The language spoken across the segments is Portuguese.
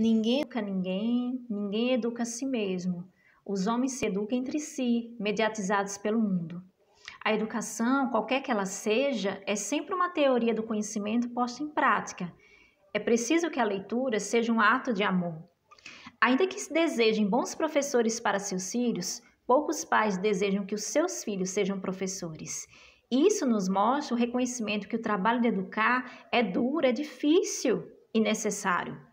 Ninguém educa ninguém, ninguém educa a si mesmo. Os homens se educam entre si, mediatizados pelo mundo. A educação, qualquer que ela seja, é sempre uma teoria do conhecimento posta em prática. É preciso que a leitura seja um ato de amor. Ainda que se desejem bons professores para seus filhos, poucos pais desejam que os seus filhos sejam professores. Isso nos mostra o reconhecimento que o trabalho de educar é duro, é difícil e necessário.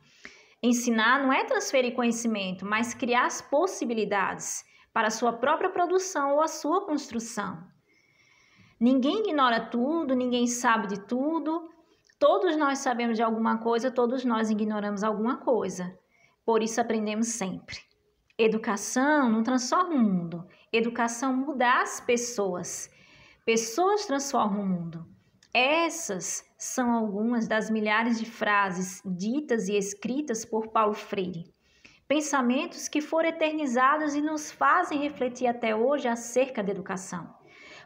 Ensinar não é transferir conhecimento, mas criar as possibilidades para a sua própria produção ou a sua construção. Ninguém ignora tudo, ninguém sabe de tudo. Todos nós sabemos de alguma coisa, todos nós ignoramos alguma coisa. Por isso aprendemos sempre. Educação não transforma o mundo, educação muda as pessoas. Pessoas transformam o mundo. Essas são algumas das milhares de frases ditas e escritas por Paulo Freire. Pensamentos que foram eternizados e nos fazem refletir até hoje acerca da educação.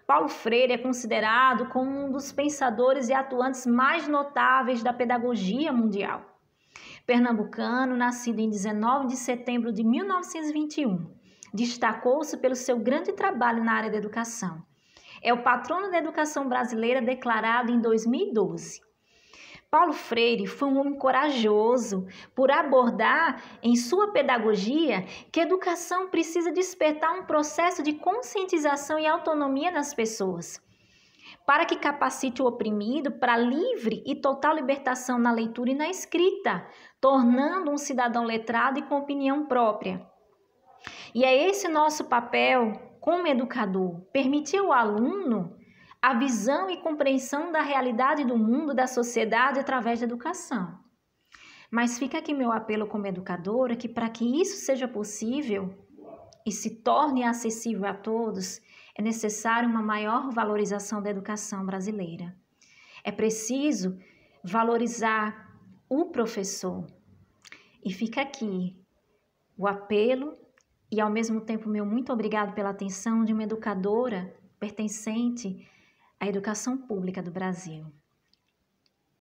Paulo Freire é considerado como um dos pensadores e atuantes mais notáveis da pedagogia mundial. Pernambucano, nascido em 19 de setembro de 1921, destacou-se pelo seu grande trabalho na área da educação é o patrono da educação brasileira declarado em 2012. Paulo Freire foi um homem corajoso por abordar em sua pedagogia que a educação precisa despertar um processo de conscientização e autonomia nas pessoas, para que capacite o oprimido para livre e total libertação na leitura e na escrita, tornando um cidadão letrado e com opinião própria. E é esse nosso papel como educador, permitir ao aluno a visão e compreensão da realidade do mundo, da sociedade, através da educação. Mas fica aqui meu apelo como educadora que para que isso seja possível e se torne acessível a todos, é necessário uma maior valorização da educação brasileira. É preciso valorizar o professor. E fica aqui o apelo e ao mesmo tempo meu muito obrigado pela atenção de uma educadora pertencente à educação pública do Brasil.